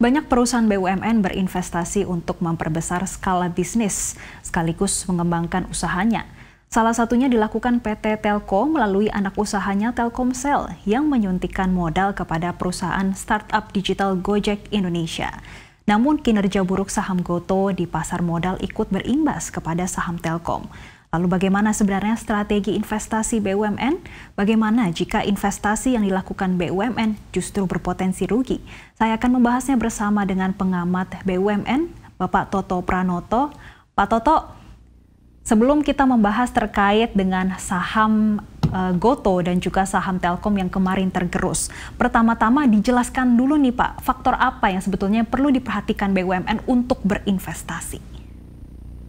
Banyak perusahaan BUMN berinvestasi untuk memperbesar skala bisnis sekaligus mengembangkan usahanya. Salah satunya dilakukan PT Telco melalui anak usahanya Telkomsel yang menyuntikkan modal kepada perusahaan startup digital Gojek Indonesia. Namun kinerja buruk saham Goto di pasar modal ikut berimbas kepada saham Telkom. Lalu bagaimana sebenarnya strategi investasi BUMN? Bagaimana jika investasi yang dilakukan BUMN justru berpotensi rugi? Saya akan membahasnya bersama dengan pengamat BUMN, Bapak Toto Pranoto. Pak Toto, sebelum kita membahas terkait dengan saham eh, Goto dan juga saham Telkom yang kemarin tergerus. Pertama-tama dijelaskan dulu nih Pak, faktor apa yang sebetulnya perlu diperhatikan BUMN untuk berinvestasi?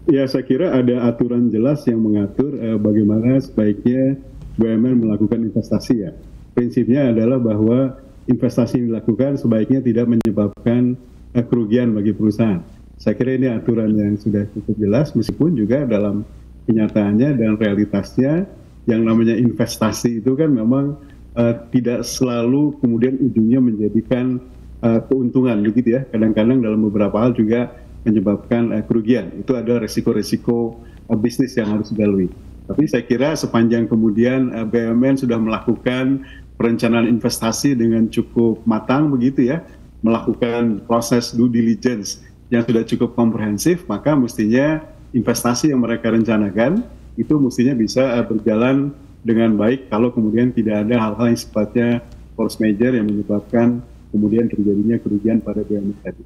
Ya, saya kira ada aturan jelas yang mengatur eh, bagaimana sebaiknya BUMN melakukan investasi ya. Prinsipnya adalah bahwa investasi yang dilakukan sebaiknya tidak menyebabkan eh, kerugian bagi perusahaan. Saya kira ini aturan yang sudah cukup jelas, meskipun juga dalam kenyataannya dan realitasnya yang namanya investasi itu kan memang uh, tidak selalu kemudian ujungnya menjadikan uh, keuntungan begitu ya. Kadang-kadang dalam beberapa hal juga menyebabkan uh, kerugian. Itu adalah resiko-resiko uh, bisnis yang harus dilalui. Tapi saya kira sepanjang kemudian uh, eh, BUMN sudah melakukan perencanaan investasi dengan cukup matang begitu ya, melakukan proses due diligence yang sudah cukup komprehensif, maka mestinya investasi yang mereka rencanakan itu mestinya bisa uh, berjalan dengan baik kalau kemudian tidak ada hal-hal yang sifatnya force major yang menyebabkan kemudian terjadinya kerugian pada BUMN tadi.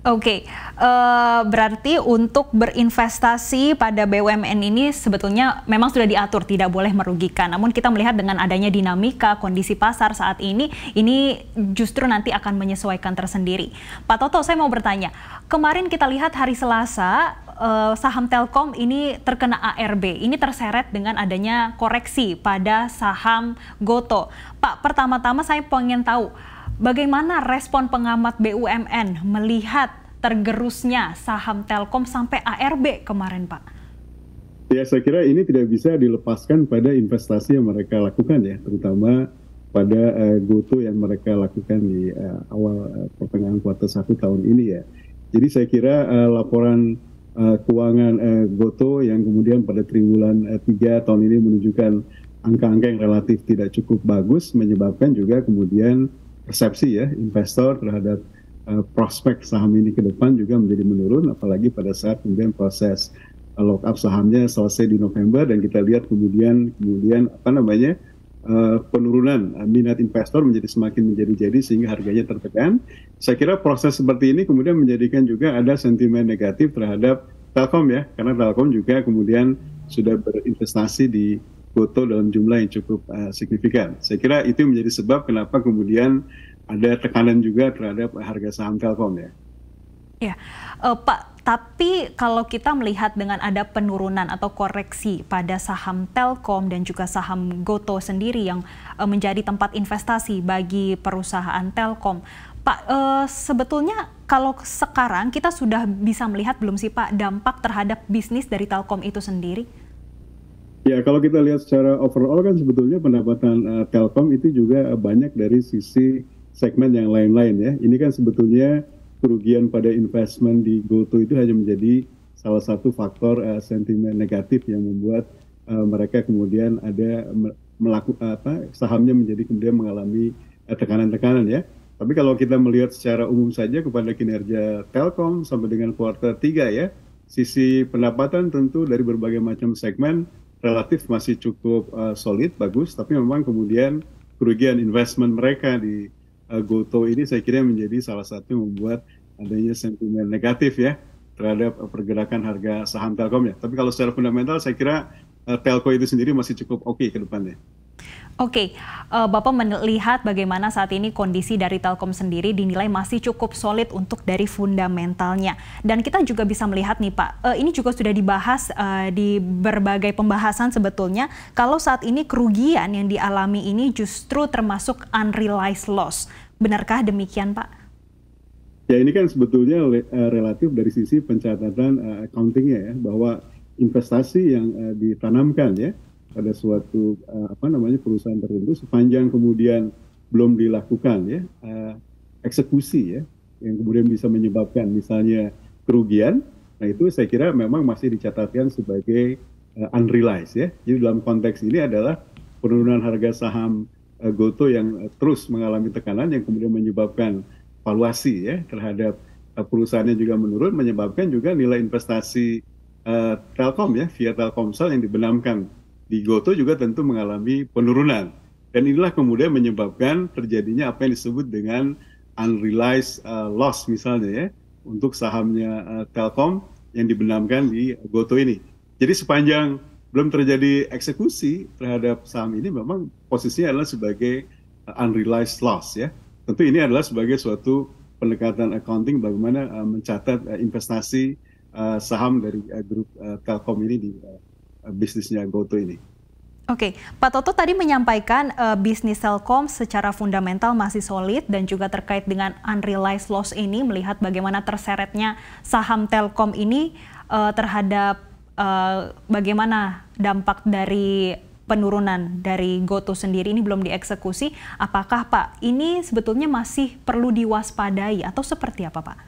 Oke, okay. uh, eh, berarti untuk berinvestasi pada BUMN ini sebetulnya memang sudah diatur tidak boleh merugikan. Namun kita melihat dengan adanya dinamika kondisi pasar saat ini, ini justru nanti akan menyesuaikan tersendiri. Pak Toto, saya mau bertanya, kemarin kita lihat hari Selasa uh, saham Telkom ini terkena ARB, ini terseret dengan adanya koreksi pada saham Goto. Pak, pertama-tama saya pengen tahu Bagaimana respon pengamat BUMN melihat tergerusnya saham Telkom sampai ARB kemarin, Pak? Ya, saya kira ini tidak bisa dilepaskan pada investasi yang mereka lakukan ya, terutama pada uh, GoTo yang mereka lakukan di uh, awal uh, pertengahan kuartal satu tahun ini ya. Jadi saya kira uh, laporan uh, keuangan uh, GoTo yang kemudian pada triwulan uh, 3 tahun ini menunjukkan angka-angka yang relatif tidak cukup bagus menyebabkan juga kemudian persepsi ya investor terhadap uh, prospek saham ini ke depan juga menjadi menurun apalagi pada saat kemudian proses uh, eh, lock up sahamnya selesai di November dan kita lihat kemudian kemudian apa namanya uh, penurunan uh, minat investor menjadi semakin menjadi-jadi sehingga harganya tertekan. Saya kira proses seperti ini kemudian menjadikan juga ada sentimen negatif terhadap Telkom ya karena Telkom juga kemudian sudah berinvestasi di foto dalam jumlah yang cukup uh, signifikan. Saya kira itu menjadi sebab kenapa kemudian ada tekanan juga terhadap harga saham Telkom ya. Ya, uh, Pak. Tapi kalau kita melihat dengan ada penurunan atau koreksi pada saham Telkom dan juga saham Goto sendiri yang uh, menjadi tempat investasi bagi perusahaan Telkom, Pak, uh, sebetulnya kalau sekarang kita sudah bisa melihat belum sih Pak dampak terhadap bisnis dari Telkom itu sendiri? Ya, kalau kita lihat secara overall kan sebetulnya pendapatan uh, Telkom itu juga banyak dari sisi segmen yang lain-lain ya. Ini kan sebetulnya kerugian pada investment di GoTo itu hanya menjadi salah satu faktor uh, sentimen negatif yang membuat uh, mereka kemudian ada melaku apa sahamnya menjadi kemudian mengalami tekanan-tekanan uh, ya. Tapi kalau kita melihat secara umum saja kepada kinerja Telkom sampai dengan kuartal 3 ya, sisi pendapatan tentu dari berbagai macam segmen relatif masih cukup uh, solid, bagus, tapi memang kemudian kerugian investment mereka di uh, GoTo ini saya kira menjadi salah satu yang membuat adanya sentimen negatif ya terhadap eh, pergerakan harga saham Telkom ya. Tapi kalau secara fundamental saya kira Eh, telco itu sendiri masih cukup oke okay ke depannya. Oke, okay. Eh, Bapak melihat bagaimana saat ini kondisi dari Telkom sendiri dinilai masih cukup solid untuk dari fundamentalnya. Dan kita juga bisa melihat nih Pak, eh, ini juga sudah dibahas di berbagai pembahasan sebetulnya. Kalau saat ini kerugian yang dialami ini justru termasuk unrealized loss. Benarkah demikian Pak? Ya ini kan sebetulnya relatif dari sisi pencatatan uh, accountingnya ya, bahwa investasi yang uh, ditanamkan ya pada suatu uh, apa namanya perusahaan tertentu sepanjang kemudian belum dilakukan ya uh, eksekusi ya yang kemudian bisa menyebabkan misalnya kerugian nah itu saya kira memang masih dicatatkan sebagai uh, unrealized ya jadi dalam konteks ini adalah penurunan harga saham uh, GoTo yang uh, terus mengalami tekanan yang kemudian menyebabkan valuasi ya terhadap uh, perusahaannya juga menurun menyebabkan juga nilai investasi Eh, Telkom ya, via Telkomsel yang dibenamkan. Di GoTo juga tentu mengalami penurunan. Dan inilah kemudian menyebabkan terjadinya apa yang disebut dengan unrealized uh, loss misalnya ya, untuk sahamnya uh, Telkom yang dibenamkan di GoTo ini. Jadi sepanjang belum terjadi eksekusi terhadap saham ini memang posisinya adalah sebagai unrealized loss ya. Tentu ini adalah sebagai suatu pendekatan accounting bagaimana uh, mencatat uh, investasi uh, saham dari uh, grup uh, Telkom ini di uh, bisnisnya GoTo ini. Oke, Pak Toto tadi menyampaikan uh, bisnis Telkom secara fundamental masih solid dan juga terkait dengan unrealized loss ini melihat bagaimana terseretnya saham Telkom ini uh, terhadap uh, bagaimana dampak dari penurunan dari GoTo sendiri ini belum dieksekusi. Apakah Pak ini sebetulnya masih perlu diwaspadai atau seperti apa Pak?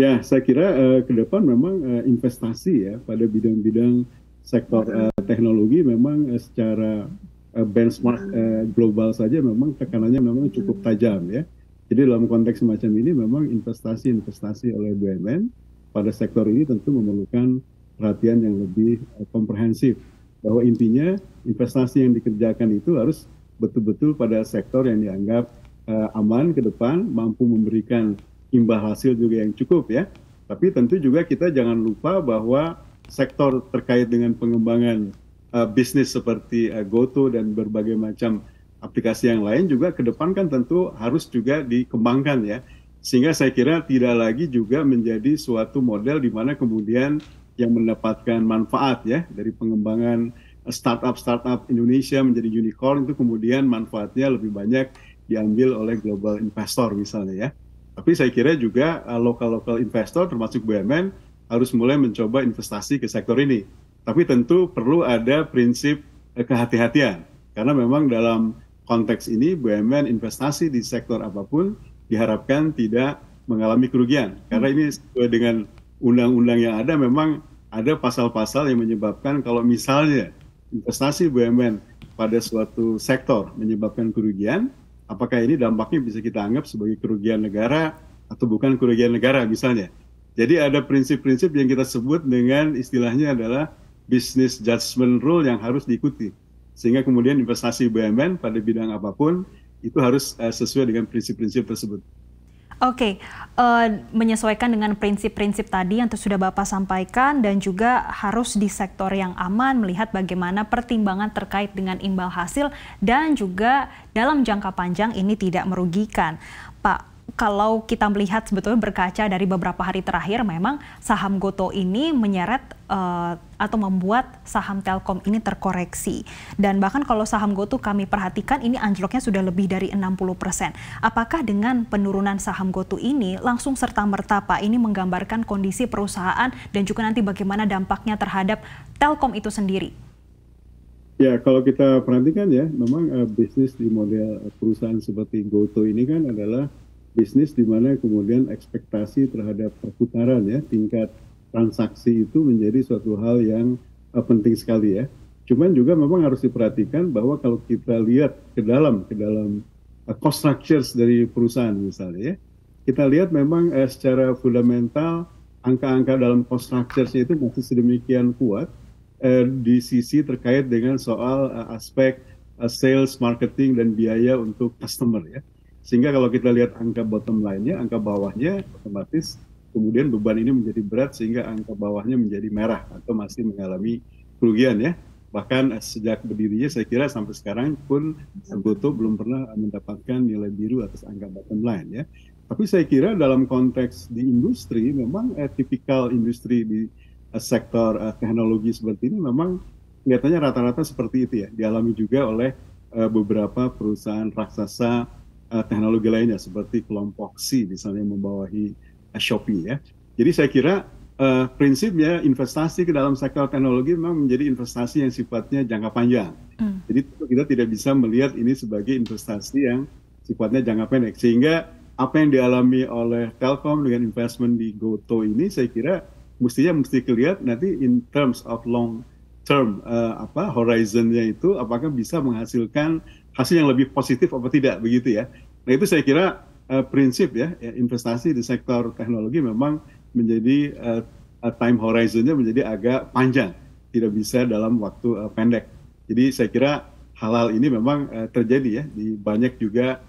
Ya, saya kira uh, ke depan memang uh, investasi ya pada bidang-bidang sektor uh, teknologi memang uh, secara uh, benchmark uh, global saja memang tekanannya memang cukup hmm. tajam ya. Jadi dalam konteks semacam ini memang investasi-investasi oleh BUMN pada sektor ini tentu memerlukan perhatian yang lebih uh, komprehensif. Bahwa intinya investasi yang dikerjakan itu harus betul-betul pada sektor yang dianggap uh, aman ke depan, mampu memberikan imbal hasil juga yang cukup ya. Tapi tentu juga kita jangan lupa bahwa sektor terkait dengan pengembangan uh, bisnis seperti uh, GoTo dan berbagai macam aplikasi yang lain juga ke depan kan tentu harus juga dikembangkan ya. Sehingga saya kira tidak lagi juga menjadi suatu model di mana kemudian yang mendapatkan manfaat ya dari pengembangan startup-startup eh, Indonesia menjadi unicorn itu kemudian manfaatnya lebih banyak diambil oleh global investor misalnya ya. Tapi saya kira juga eh, lokal-lokal investor termasuk BUMN harus mulai mencoba investasi ke sektor ini. Tapi tentu perlu ada prinsip uh, kehati-hatian karena memang dalam konteks ini BUMN investasi di sektor apapun diharapkan tidak mengalami kerugian karena ini sesuai dengan undang-undang yang ada memang ada pasal-pasal yang menyebabkan kalau misalnya investasi BUMN pada suatu sektor menyebabkan kerugian apakah ini dampaknya bisa kita anggap sebagai kerugian negara atau bukan kerugian negara misalnya. Jadi ada prinsip-prinsip yang kita sebut dengan istilahnya adalah business judgment rule yang harus diikuti. Sehingga kemudian investasi BUMN pada bidang apapun itu harus eh, sesuai dengan prinsip-prinsip tersebut. Oke, okay. uh, eh, menyesuaikan dengan prinsip-prinsip tadi yang sudah Bapak sampaikan dan juga harus di sektor yang aman melihat bagaimana pertimbangan terkait dengan imbal hasil dan juga dalam jangka panjang ini tidak merugikan. Pak, kalau kita melihat sebetulnya berkaca dari beberapa hari terakhir memang saham Goto ini menyeret uh, atau membuat saham Telkom ini terkoreksi. Dan bahkan kalau saham Goto kami perhatikan ini anjloknya sudah lebih dari 60%. Apakah dengan penurunan saham Goto ini langsung serta merta Pak ini menggambarkan kondisi perusahaan dan juga nanti bagaimana dampaknya terhadap Telkom itu sendiri? Ya, kalau kita perhatikan ya, memang uh, bisnis di model perusahaan seperti GoTo ini kan adalah bisnis di mana kemudian ekspektasi terhadap perputaran ya tingkat transaksi itu menjadi suatu hal yang uh, penting sekali ya. Cuman juga memang harus diperhatikan bahwa kalau kita lihat ke dalam ke dalam uh, cost structures dari perusahaan misalnya ya, kita lihat memang uh, secara fundamental angka-angka dalam cost structures itu masih sedemikian kuat uh, di sisi terkait dengan soal uh, aspek uh, sales, marketing dan biaya untuk customer ya sehingga kalau kita lihat angka bottom line-nya, angka bawahnya otomatis kemudian beban ini menjadi berat sehingga angka bawahnya menjadi merah atau masih mengalami kerugian ya. Bahkan sejak berdirinya saya kira sampai sekarang pun Goto belum pernah mendapatkan nilai biru atas angka bottom line ya. Tapi saya kira dalam konteks di industri memang eh, tipikal industri di eh, sektor eh, teknologi seperti ini memang kelihatannya rata-rata seperti itu ya. Dialami juga oleh eh, beberapa perusahaan raksasa uh, teknologi lainnya seperti kelompok C misalnya membawahi uh, Shopee ya. Jadi saya kira uh, prinsipnya investasi ke dalam sektor teknologi memang menjadi investasi yang sifatnya jangka panjang. Hmm. Jadi kita tidak bisa melihat ini sebagai investasi yang sifatnya jangka pendek sehingga apa yang dialami oleh Telkom dengan investment di GoTo ini saya kira mestinya mesti kelihat nanti in terms of long term uh, apa horizonnya itu apakah bisa menghasilkan hasil yang lebih positif atau tidak begitu ya. Nah itu saya kira uh, prinsip ya, ya investasi di sektor teknologi memang menjadi uh, time horizonnya menjadi agak panjang, tidak bisa dalam waktu uh, pendek. Jadi saya kira halal ini memang uh, terjadi ya di banyak juga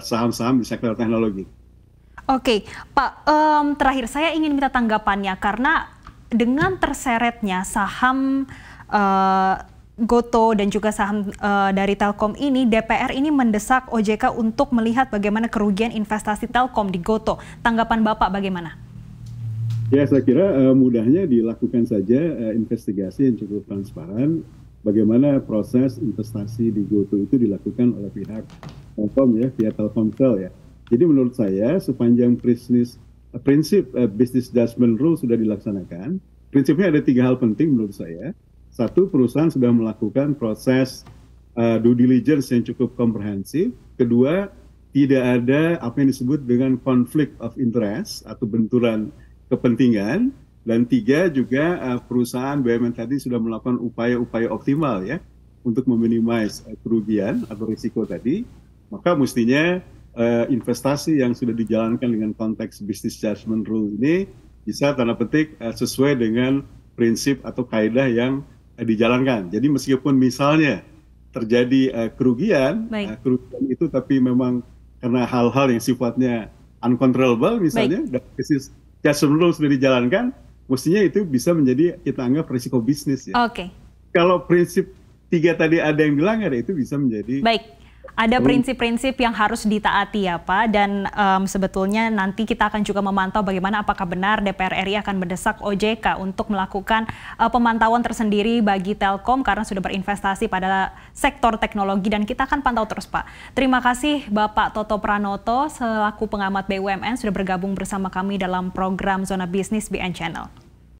saham-saham uh, di sektor teknologi. Oke, Pak, um, terakhir saya ingin minta tanggapannya karena dengan terseretnya saham uh, Goto dan juga saham uh, dari Telkom ini, DPR ini mendesak OJK untuk melihat bagaimana kerugian investasi Telkom di Goto. Tanggapan Bapak bagaimana? Ya, saya kira uh, mudahnya dilakukan saja uh, investigasi yang cukup transparan bagaimana proses investasi di Goto itu dilakukan oleh pihak Telkom ya, pihak Telkomsel ya. Jadi menurut saya sepanjang prinsip prinsip uh, business judgment rule sudah dilaksanakan, prinsipnya ada tiga hal penting menurut saya satu, perusahaan sudah melakukan proses uh, due diligence yang cukup komprehensif. Kedua, tidak ada apa yang disebut dengan konflik of interest atau benturan kepentingan. Dan tiga juga uh, perusahaan BUMN tadi sudah melakukan upaya-upaya optimal ya untuk meminimais uh, eh, kerugian atau risiko tadi. Maka mestinya uh, investasi yang sudah dijalankan dengan konteks business judgment rule ini bisa tanda petik uh, sesuai dengan prinsip atau kaedah yang Eh, dijalankan. Jadi meskipun misalnya terjadi uh, kerugian, Baik. Eh, kerugian itu tapi memang karena hal-hal yang sifatnya uncontrollable misalnya krisis cash flow sudah dijalankan, mestinya itu bisa menjadi kita anggap risiko bisnis ya. Oke. Okay. Kalau prinsip tiga tadi ada yang dilanggar ya itu bisa menjadi Baik. Ada hmm. prinsip-prinsip yang harus ditaati ya Pak dan um, sebetulnya nanti kita akan juga memantau bagaimana apakah benar DPR RI akan mendesak OJK untuk melakukan uh, pemantauan tersendiri bagi Telkom karena sudah berinvestasi pada sektor teknologi dan kita akan pantau terus Pak. Terima kasih Bapak Toto Pranoto selaku pengamat BUMN sudah bergabung bersama kami dalam program Zona Bisnis BN Channel.